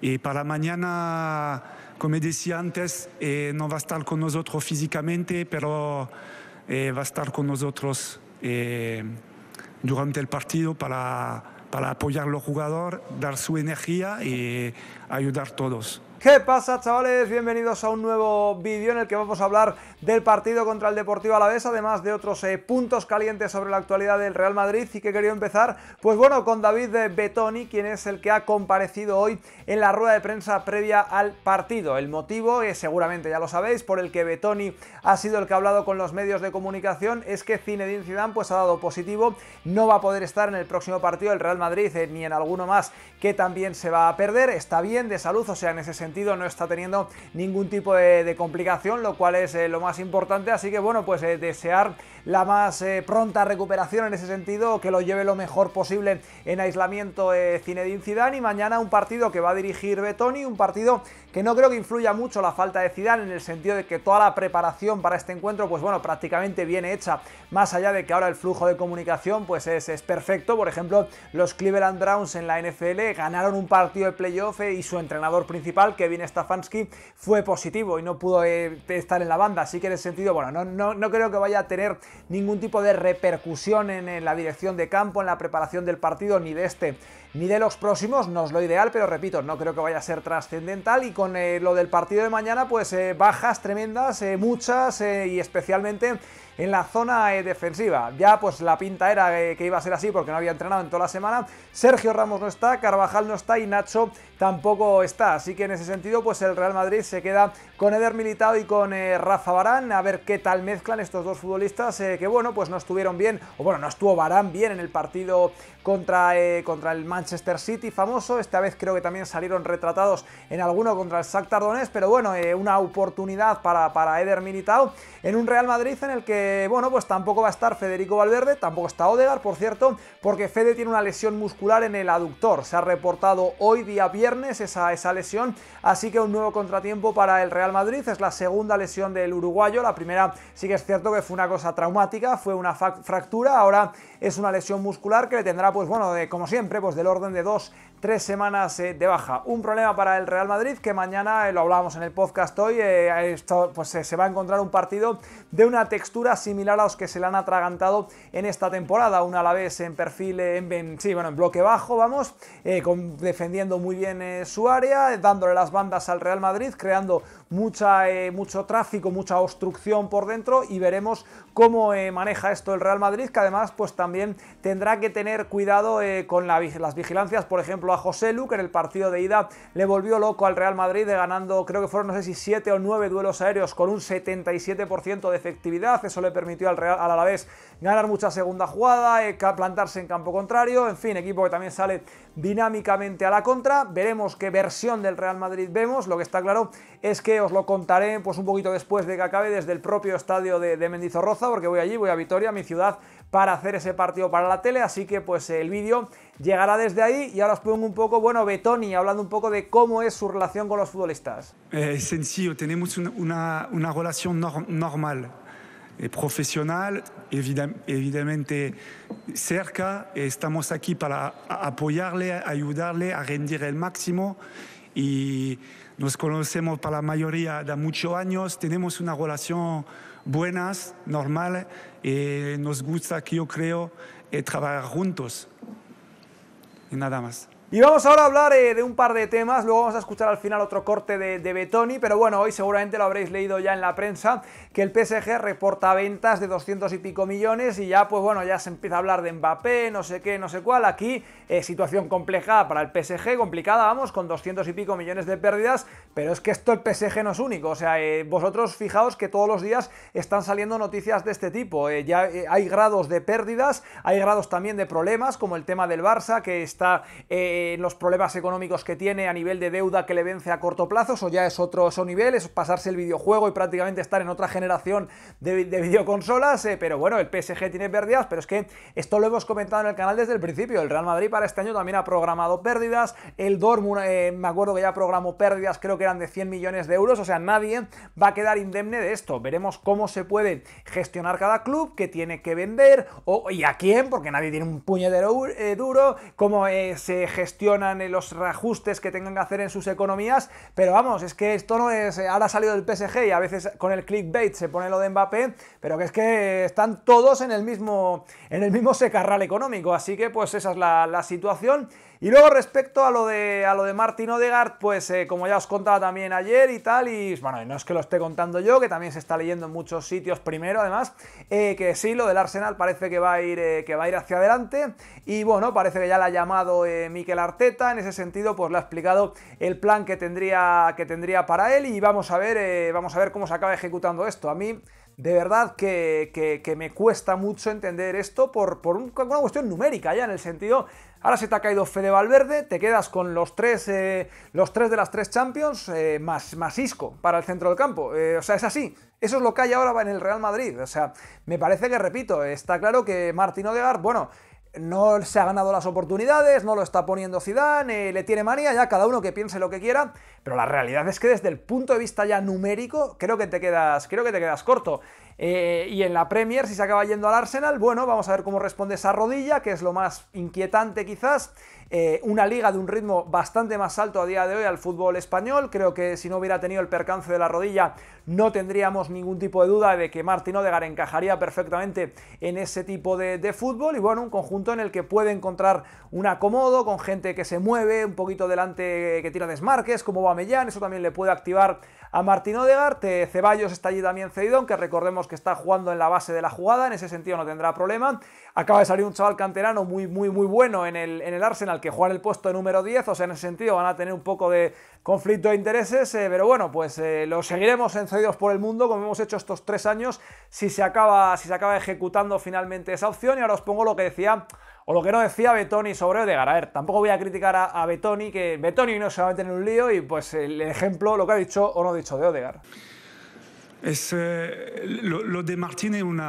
Y para mañana, como decía antes, eh, no va a estar con nosotros físicamente, pero eh, va a estar con nosotros eh, durante el partido para, para apoyar los jugadores, dar su energía y ayudar a todos. ¿Qué pasa chavales? Bienvenidos a un nuevo vídeo en el que vamos a hablar del partido contra el Deportivo Alavés, además de otros eh, puntos calientes sobre la actualidad del Real Madrid y que quería empezar, pues bueno, con David eh, Betoni, quien es el que ha comparecido hoy en la rueda de prensa previa al partido. El motivo, eh, seguramente ya lo sabéis, por el que Betoni ha sido el que ha hablado con los medios de comunicación es que Zinedine Zidane pues ha dado positivo, no va a poder estar en el próximo partido del Real Madrid ni en alguno más que también se va a perder, está bien de salud, o sea, en ese sentido sentido, no está teniendo ningún tipo de, complicación, lo cual es eh, lo más importante. Así que bueno, pues eh, desear la más eh, pronta recuperación en ese sentido, que lo lleve lo mejor posible en aislamiento Zinedine Zidane y mañana un partido que va a dirigir Betoni, un partido que no creo que influya mucho la falta de Zidane en el sentido de que toda la preparación para este encuentro, pues bueno, prácticamente viene hecha, más allá de que ahora el flujo de comunicación pues es, es perfecto, por ejemplo, los Cleveland Browns en la NFL ganaron un partido de playoff y su entrenador principal Kevin Stafansky fue positivo y no pudo eh, estar en la banda, así que en ese sentido, bueno, no, no, creo que vaya a tener ningún tipo de repercusión en, la dirección de campo, en la preparación del partido, ni de este ni de los próximos, no es lo ideal, pero repito, no creo que vaya a ser trascendental y con eh, lo del partido de mañana, pues eh, bajas tremendas, muchas y especialmente en la zona defensiva. Ya pues la pinta era que iba a ser así porque no había entrenado en toda la semana. Sergio Ramos no está, Carvajal no está y Nacho tampoco está, así que en ese sentido, pues el Real Madrid se queda con Eder Militao y con eh, Rafa Barán. A ver qué tal mezclan estos dos futbolistas eh, que, bueno, pues no estuvieron bien, o bueno, no estuvo Barán bien en el partido contra, eh, contra el Manchester City famoso. Esta vez creo que también salieron retratados en alguno contra el Sac Donetsk, pero bueno, una oportunidad para, para Eder Militao en un Real Madrid en el que, bueno, pues tampoco va a estar Federico Valverde, tampoco está Odegar, por cierto, porque Fede tiene una lesión muscular en el aductor. Se ha reportado hoy día viernes esa, esa lesión Así que un nuevo contratiempo para el Real Madrid. Es la segunda lesión del uruguayo. La primera sí que es cierto que fue una cosa traumática, fue una fractura. Ahora es una lesión muscular que le tendrá, pues bueno, como siempre, pues del orden de dos tres semanas eh, de baja. Un problema para el Real Madrid que mañana, eh, lo hablábamos en el podcast hoy, eh, pues se va a encontrar un partido de una textura similar a los que se le han atragantado en esta temporada. Un Alavés en perfil, en, en, sí, bueno, en bloque bajo, vamos, defendiendo muy bien su área, dándole las bandas al Real Madrid, creando mucha, eh, mucho tráfico, mucha obstrucción por dentro y veremos cómo eh, maneja esto el Real Madrid, que además pues también tendrá que tener cuidado eh, con las vigilancias, por ejemplo a José Luque en el partido de ida le volvió loco al Real Madrid, de ganando creo que fueron no sé si 7 o 9 duelos aéreos con un 77% de efectividad, eso le permitió al Real al Alavés ganar mucha segunda jugada, plantarse en campo contrario, en fin, equipo que también sale dinámicamente a la contra, veremos qué versión del Real Madrid vemos, lo que está claro es que os lo contaré pues un poquito después de que acabe desde el propio estadio de, de Mendizorroza, porque voy allí, voy a Vitoria, mi ciudad, para hacer ese partido para la tele, así que pues el vídeo llegará desde ahí y ahora os pongo un poco, bueno, Betoni, hablando un poco de cómo es su relación con los futbolistas. Eh, es sencillo, tenemos una, una, relación normal, eh, profesional, evidentemente cerca, estamos aquí para apoyarle, ayudarle a rendir el máximo y nos conocemos para la mayoría de muchos años, tenemos una relación buena, normal, y nos gusta, que yo creo, eh, trabajar juntos. Y nada más. Y vamos ahora a hablar eh, de un par de temas, luego vamos a escuchar al final otro corte de, Betoni, pero bueno, hoy seguramente lo habréis leído ya en la prensa, que el PSG reporta ventas de 200 y pico millones y ya pues bueno, ya se empieza a hablar de Mbappé, no sé qué, no sé cuál, aquí eh, situación compleja para el PSG, complicada, vamos, con 200 y pico millones de pérdidas, pero es que esto el PSG no es único, o sea, eh, vosotros fijaos que todos los días están saliendo noticias de este tipo, ya hay grados de pérdidas, hay grados también de problemas, como el tema del Barça, que está eh, los problemas económicos que tiene a nivel de deuda que le vence a corto plazo, eso ya es otro nivel, es pasarse el videojuego y prácticamente estar en otra generación de, videoconsolas, eh, pero bueno, el PSG tiene pérdidas, pero es que esto lo hemos comentado en el canal desde el principio, el Real Madrid para este año también ha programado pérdidas, el Dortmund, eh, me acuerdo que ya programó pérdidas, creo que eran de 100 millones de euros, o sea, nadie va a quedar indemne de esto, veremos cómo se puede gestionar cada club, que tiene que vender o, y a quién, porque nadie tiene un puñetero duro, cómo se gestiona gestionan eh, los reajustes que tengan que hacer en sus economías, pero vamos, es que esto no es, eh, ahora ha salido del PSG y a veces con el clickbait se pone lo de Mbappé, pero que es que están todos en el mismo, en el mismo secarral económico, así que pues esa es la, la situación. Y luego respecto a lo de, a lo de Martin Odegaard, pues eh, como ya os contaba también ayer y tal, y bueno, no es que lo esté contando yo, que también se está leyendo en muchos sitios primero además, eh, que sí, lo del Arsenal parece que va, a ir, eh, que va a ir hacia adelante y bueno, parece que ya la ha llamado Miquel Arteta, en ese sentido pues le ha explicado el plan que tendría, que tendría para él y vamos a ver, vamos a ver cómo se acaba ejecutando esto. A mí de verdad que, me cuesta mucho entender esto por, una cuestión numérica ya, en el sentido, ahora se te ha caído Fede Valverde, te quedas con los tres, eh, los tres de las tres Champions eh, más, Isco para el centro del campo. Eh, o sea, es así. Eso es lo que hay ahora en el Real Madrid. O sea, me parece que, repito, está claro que Martín Odegaard, bueno, no se ha ganado las oportunidades, no lo está poniendo Zidane, eh, le tiene manía, ya cada uno que piense lo que quiera, pero la realidad es que desde el punto de vista ya numérico, creo que creo que te quedas corto. Eh, y en la Premier, si se acaba yendo al Arsenal, bueno, vamos a ver cómo responde esa rodilla, que es lo más inquietante quizás. Eh, una liga de un ritmo bastante más alto a día de hoy al fútbol español. Creo que si no hubiera tenido el percance de la rodilla, no tendríamos ningún tipo de duda de que Martín Odegar encajaría perfectamente en ese tipo de, fútbol. Y bueno, un conjunto en el que puede encontrar un acomodo con gente que se mueve, un poquito delante que tira desmarques, como Mellán, Eso también le puede activar a Martín Odegar. Eh, Ceballos está allí también cedido, que recordemos que está jugando en la base de la jugada, en ese sentido no tendrá problema. Acaba de salir un chaval canterano muy, muy, muy bueno en el, en el Arsenal que juega en el puesto de número 10, o sea, en ese sentido van a tener un poco de conflicto de intereses, eh, pero bueno, pues eh, lo seguiremos encendidos por el Mundo, como hemos hecho estos tres años, si se acaba, si se acaba ejecutando finalmente esa opción. Y ahora os pongo lo que decía o lo que no decía Betoni sobre Odegar. A ver, tampoco voy a criticar a, a Betoni, que Betoni no se va a meter en un lío y pues el ejemplo, lo que ha dicho o no ha dicho de Odegar. Es, eh, lo, de Martín es, un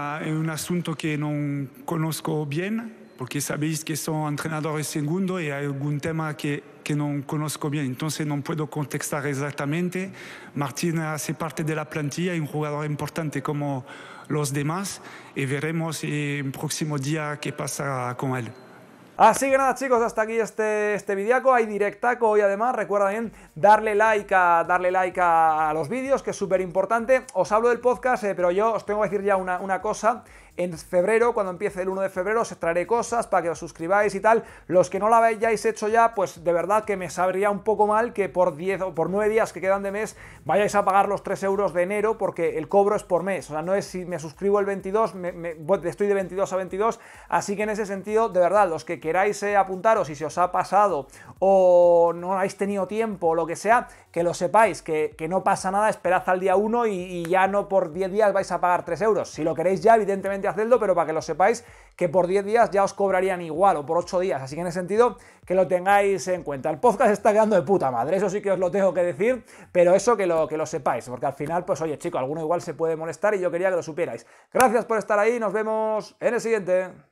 asunto que no conozco bien, porque sabéis que son entrenadores segundos y hay algún tema que, que no conozco bien, entonces no puedo contestar exactamente. Martín hace parte de la plantilla, es un jugador importante como los demás, y veremos el eh, próximo día qué pasa con él. Así que nada chicos, hasta aquí este, este videaco, hay directaco hoy además, recuerda bien darle like a, darle like a, los vídeos, que es súper importante. Os hablo del podcast, eh, pero yo os tengo que decir ya una, cosa, en febrero, cuando empiece el 1 de febrero, os traeré cosas para que os suscribáis y tal. Los que no lo hayáis hecho ya, pues de verdad que me sabría un poco mal que por 10 o por 9 días que quedan de mes vayáis a pagar los 3 euros de enero porque el cobro es por mes. O sea, no es si me suscribo el 22, estoy de 22 a 22. Así que en ese sentido, de verdad, los que queráis eh, apuntaros apuntar si se os ha pasado o no habéis tenido tiempo o lo que sea, que lo sepáis, que, no pasa nada, esperad al día 1 y, ya no por 10 días vais a pagar 3 euros. Si lo queréis ya, evidentemente hacedlo, pero para que lo sepáis que por 10 días ya os cobrarían igual o por 8 días. Así que en ese sentido, que lo tengáis en cuenta. El podcast está quedando de puta madre, eso sí que os lo tengo que decir, pero eso que lo, que lo sepáis, porque al final, pues oye, chico, alguno igual se puede molestar y yo quería que lo supierais. Gracias por estar ahí, nos vemos en el siguiente.